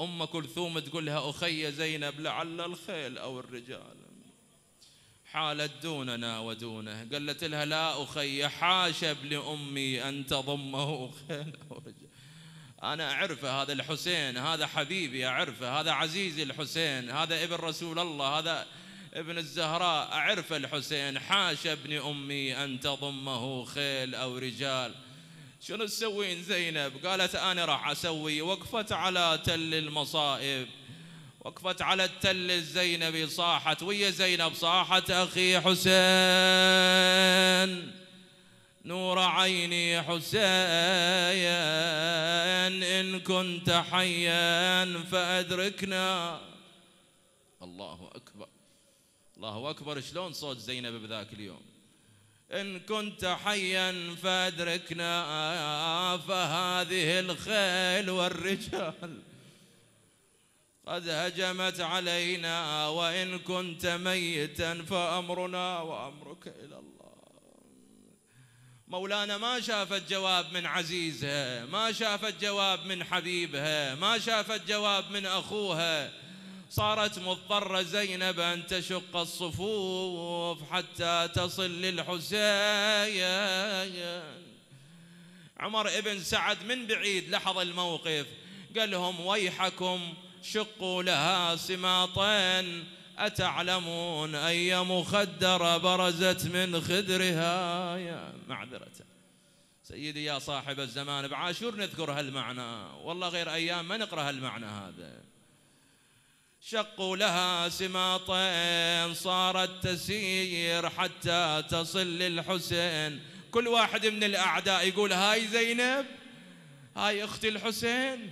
أم كلثوم تقول لها أخي زينب لعل الخيل أو الرجال حالت دوننا ودونه قالت لها لا أخي حاشب لأمي أن تضمه خيل أو رجال أنا أعرفه هذا الحسين هذا حبيبي أعرفه هذا عزيزي الحسين هذا ابن رسول الله هذا ابن الزهراء أعرف الحسين حاش ابن أمي أن تضمه خيل أو رجال شنو تسوين زينب قالت أنا راح أسوي وقفت على تل المصائب وقفت على التل الزينبي صاحت ويا زينب صاحت أخي حسين نور عيني حسين إن كنت حيا فأدركنا الله أكبر الله أكبر شلون صوت زينب بذاك اليوم إن كنت حيا فأدركنا فهذه الخيل والرجال قد هجمت علينا وإن كنت ميتا فأمرنا وأمرك إلى الله مولانا ما شافت جواب من عزيزها ما شافت جواب من حبيبها ما شافت جواب من أخوها صارت مضطرة زينب أن تشق الصفوف حتى تصل للحسين عمر ابن سعد من بعيد لحظ الموقف قال لهم ويحكم شقوا لها سماطين أتعلمون أي مخدرة برزت من خدرها يا معذرة سيدي يا صاحب الزمان بعاشور نذكر هالمعنى والله غير أيام ما نقرأ هالمعنى هذا شقوا لها سماطين صارت تسير حتى تصل للحسين كل واحد من الأعداء يقول هاي زينب هاي أختي الحسين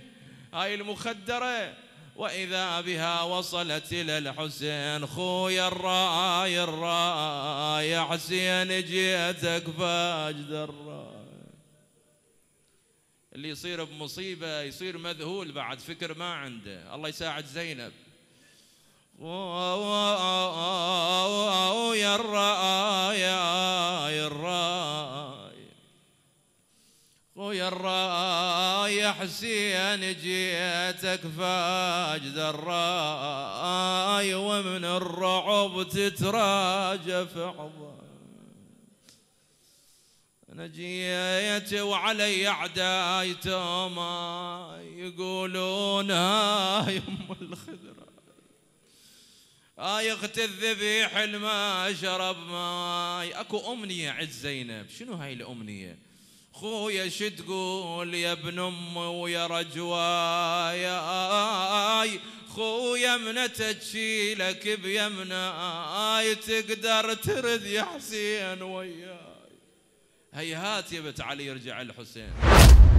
هاي المخدرة وإذا بها وصلت إلى الحسين خويا الراي الراي حسين جيتك فاجد الراي اللي يصير بمصيبة يصير مذهول بعد فكر ما عنده الله يساعد زينب يا الرأي يا الرايا ويا الرايا حسين جيتك فاجد الراي ومن الرعب تتراجف عظم انا جيت وعلي اعداي توما يقولون هاي ام الخضره اخت آه، الذبيح الما شرب ماي اكو امنية عند زينب شنو هاي الامنية خويا شو تقول يا ابن امي ويا رجواي خويا منتك تشيلك بيمناي تقدر ترد يا حسين وياي هيهات يا بت علي يرجع الحسين